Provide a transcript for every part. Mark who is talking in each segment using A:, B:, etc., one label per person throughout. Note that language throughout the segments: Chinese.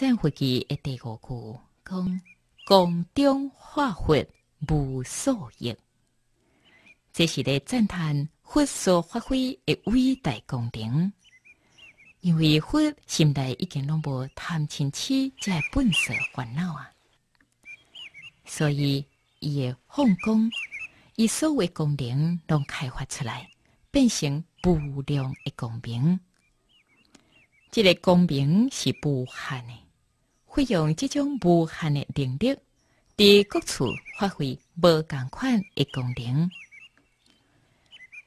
A: 赞佛偈的第五句讲：宫中化佛无所用。这是在赞叹佛所发挥的伟大功能。因为佛心里已经拢无贪嗔痴这本色烦恼啊，所以伊的功德，伊所为功能拢开发出来，变成无量的光明。这个光明是无限的。会用这种无限的能力，在各处发挥不同款的功能。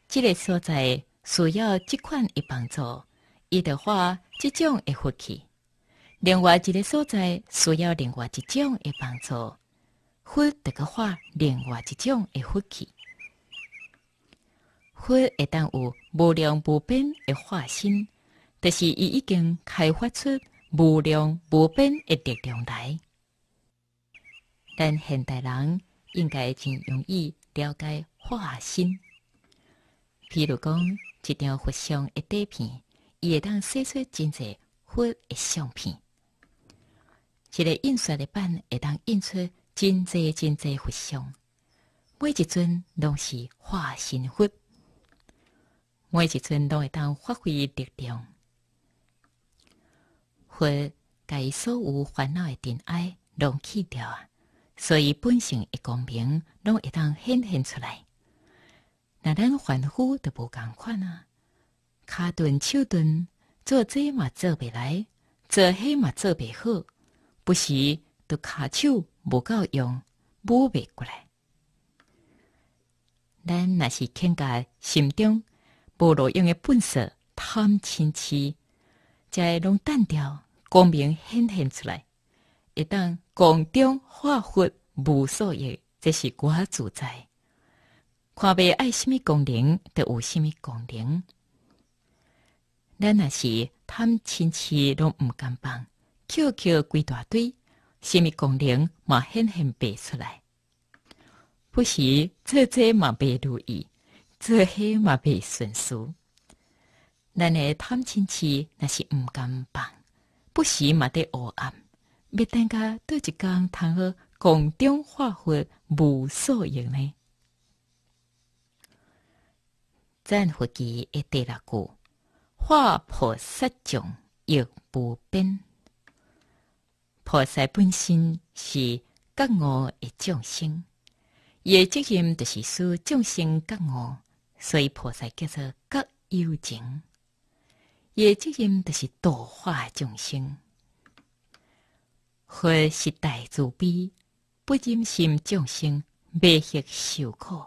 A: 这个所在需要这款的帮助，伊的话，这种的福气；另外一个所在需要另外一种的帮助，会得个话，另外一种的福气。会一旦有无量无边的化身，就是伊已经开发出。无量无边的力量来，但现代人应该真容易了解化身。譬如讲，一张佛像一底片，伊会当洗出真侪佛的相片。一个印刷的版会当印出真侪真侪佛像，每一尊拢是化身佛，每一尊都会当发挥力量。甲伊所有烦恼诶尘埃拢去掉啊，所以本性一公平，拢会当显现出来。那咱凡夫都无共款啊，骹顿手顿，做这嘛做袂来，做迄嘛做袂好，不时都骹手无够用，无袂过来。咱若是欠甲心中无路用诶本色贪嗔痴，才会拢淡掉。光明显现出来，会当光中化佛无数个，这是我自在。看未爱什么功能，著有什么功能。咱若是贪亲戚，拢毋敢放，叫拾规大堆，什么功能嘛显现别出来。不是做做嘛别如意，做迄嘛别顺遂。咱诶贪亲戚若是毋敢放。不时嘛，伫黑暗，要等下对一工通好共中化佛无所用呢。赞佛机一第六句：化菩萨众亦无边。菩萨本身是觉悟的众生，伊的责任就是使众生觉悟，所以菩萨叫做觉有情。也责任就是度化众生，佛是大慈悲，不忍心众生灭血受苦，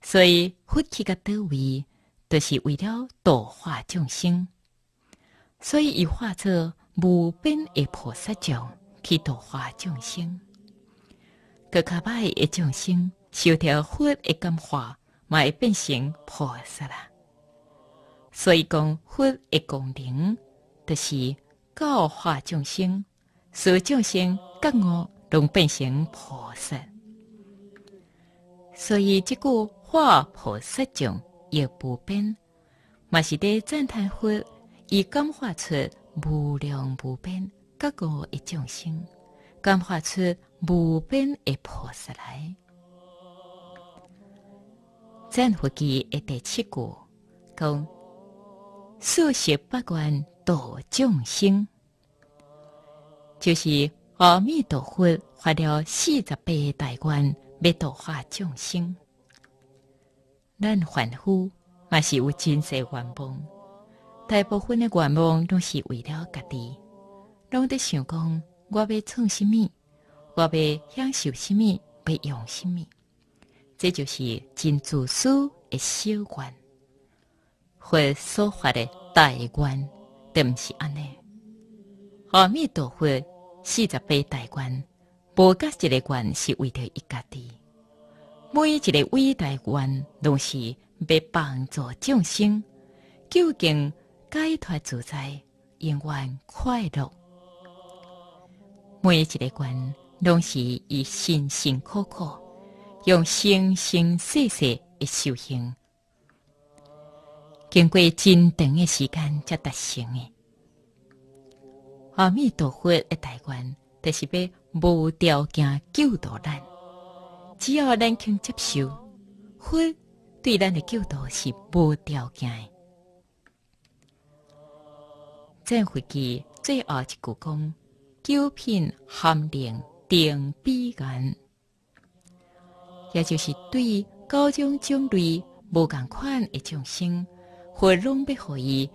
A: 所以佛去个德位，就是为了度化众生，所以伊化作无边的菩萨像去度化众生，个卡拜的众生，受条佛的感化，嘛会变成菩萨啦。所以讲，佛的功能，就是教化众生，使众生觉悟，拢变成菩萨。所以，即句化菩萨众，也不变，嘛是伫赞叹佛，以感化出无量无边各个一众生，感化出无边的菩萨来。赞佛偈一第七句，讲。四十八观度众生，就是阿弥陀佛发了四十八大愿，要度化众生。咱凡夫嘛是有真多愿望，大部分的愿望都是为了家己，拢在想讲我要创什么，我要享受什么，要用什么，这就是真自私的小愿。或所发的大愿，都毋是安尼。阿弥陀佛，四十八大愿，无甲一个愿是为着一家己。每一个伟大愿，拢是要帮助众生，究竟解脱自在，永远快乐。每一个愿，拢是以辛辛苦苦，用生生世世的修行。经过真长的时间才达成的。阿弥陀佛的大愿，就是要无条件救度咱。只要咱肯接受，佛对咱的救度是无条件的。再回记，最后一句讲，九品含灵定必然，也就是对各种种类无共款的众生。佛拢要互伊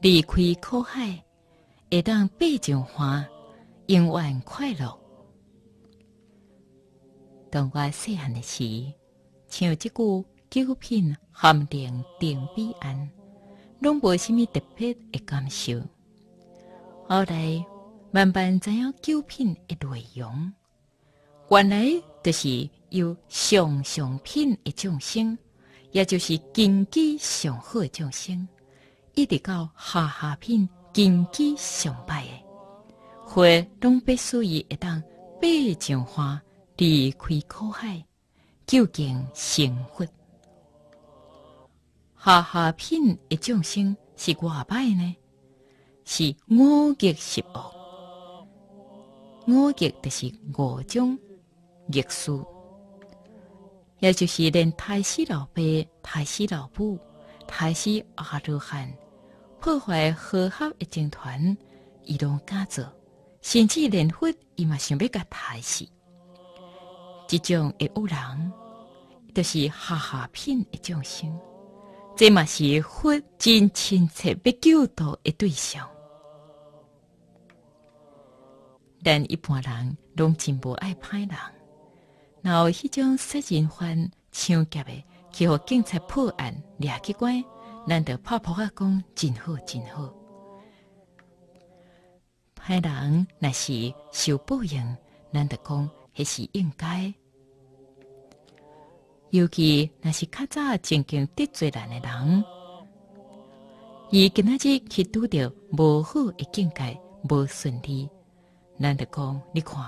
A: 离开苦海，会当爬上花，永远快乐。当我细汉的时，唱即句九品含定定彼岸，拢无甚物特别的感受。后来慢慢知影九品的内容，原来就是有上上品的众生。也就是根基上好的众生，一直到下下品根基上歹的，花拢必须伊一当爬上花离开苦海，究竟成佛。下下品的众生是外拜呢？是五劫十恶，五劫就是五种恶数。也就是连太师老伯、太师老母、太师阿罗汉，破坏和谐一政团，伊拢敢做，甚至连佛伊嘛想欲甲太死。即种的恶人，就是下下品一种生，这嘛是佛真亲切被救导的对象，但一般人拢真无爱歹人。然后，迄种杀人犯、抢劫的，去互警察破案，掠去关，咱著拍破啊，讲真好真好。歹人若是受报应，咱著讲，迄是应该。尤其若是较早曾经得罪咱的人，伊今仔日去拄着无好的境界，无顺利，咱著讲，你看，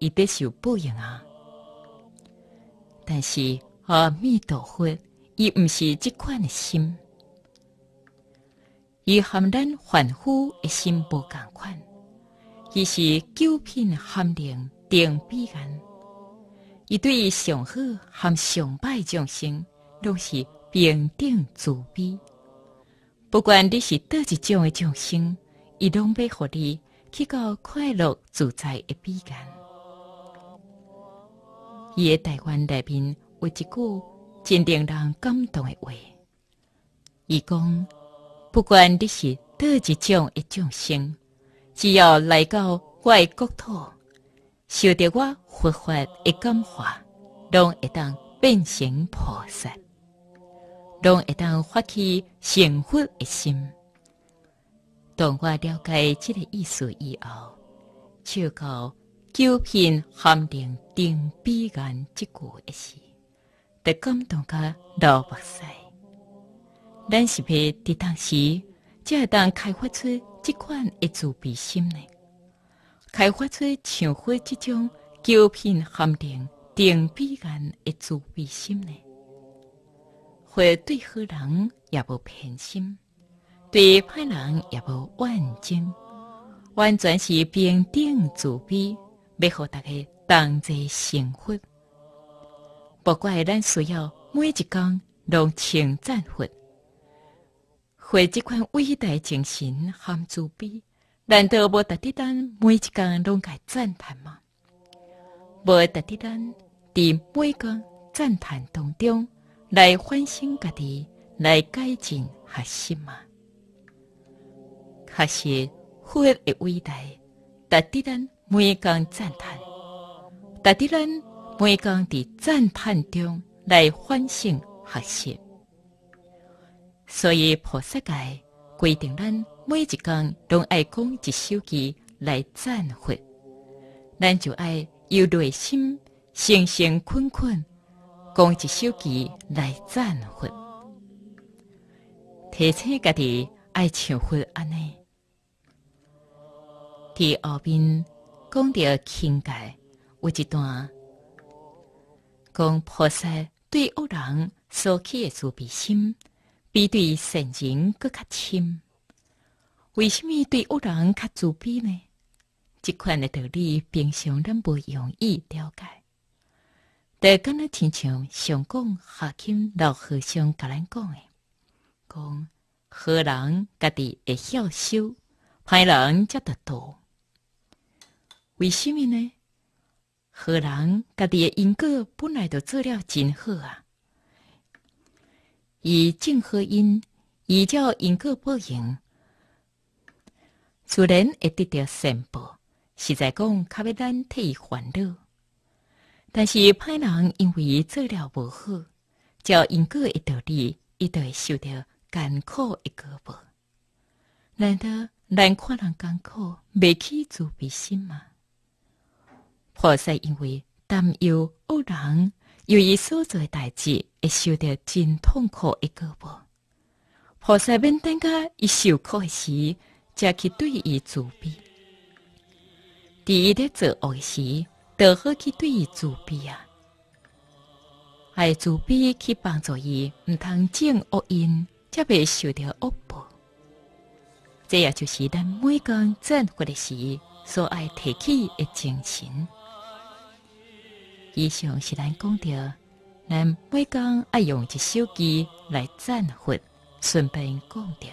A: 伊得受报应啊。但是阿弥陀佛，伊毋是即款的心，伊含咱凡夫的心无同款，伊是九品含灵定彼岸，伊对于上好含上歹众生，拢是平等慈悲。不管你是倒一种的众生，伊拢要互你去到快乐自在的彼岸。伊诶，台湾内面有一句真令人感动诶话，伊讲：不管你是倒一种一种生，只要来到我诶国土，受着我佛法诶感化，拢会当变成菩萨，拢会当发起幸福诶心。当我了解即个意思以后，就到九品翰林。定比然即句一时，得感动个流目屎。咱是平伫当时，才会当开发出这款一自悲心呢？开发出像火即种九品含定定必然一自悲心呢？或对好人也无偏心，对歹人也无完整，完全是平等自悲，要互大个。同齐成佛，不怪咱需要每一工拢称赞佛，佛即款伟大精神含慈悲，难道无值得咱每一工拢该赞叹吗？无值得咱伫每一工赞叹当中来反省家己，来改进学习吗？学习佛的伟大，值得咱每一工赞叹。特地，咱每工伫赞叹中来反省学习，所以菩萨界规定，咱每一工拢爱讲一首偈来赞佛。咱就爱有耐心，心心困困，讲一首偈来赞佛，提醒家己爱忏佛安呢。伫后面讲到境界。有一段讲，菩萨对恶人所起的慈悲心，比对善人搁较深。为什么对恶人较慈悲呢？这款的道理，平常咱不容易了解。在敢若亲像上讲下请老和尚甲咱讲的，讲好人家己会晓修，歹人则得多。为什么呢？何人家己的因果本来就做了真好啊，以正合因，以照因果报应，自然会得到善报。实在讲，较要咱替伊烦恼。但是，歹人因为伊做了无好，照因果的道理，一定会受到艰苦的结果。难道咱看人艰苦，袂去做善心吗？菩萨因为担忧恶人，由于所做嘅代志会受到真痛苦的果报。菩萨面等甲伊受苦时，才去对伊慈悲；，第一日做恶嘅时，倒好去对伊慈悲啊！爱慈悲去帮助伊，毋通种恶因，才会受到恶报。这也就是咱每个人正话的时，所爱提起的精神。以上是咱讲着，咱每工爱用一手机来赚活，顺便讲着。